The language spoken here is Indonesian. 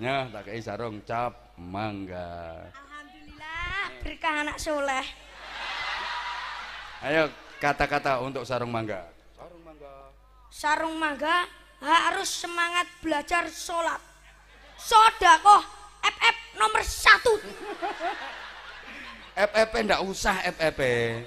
Ya, tak kei sarung cap mangga. Alhamdulillah berkah anak soleh. Ayo kata-kata untuk sarung mangga. Sarung mangga. Sarung mangga harus semangat belajar sholat. Sodakoh FF nomor satu. FF tidak usah FF.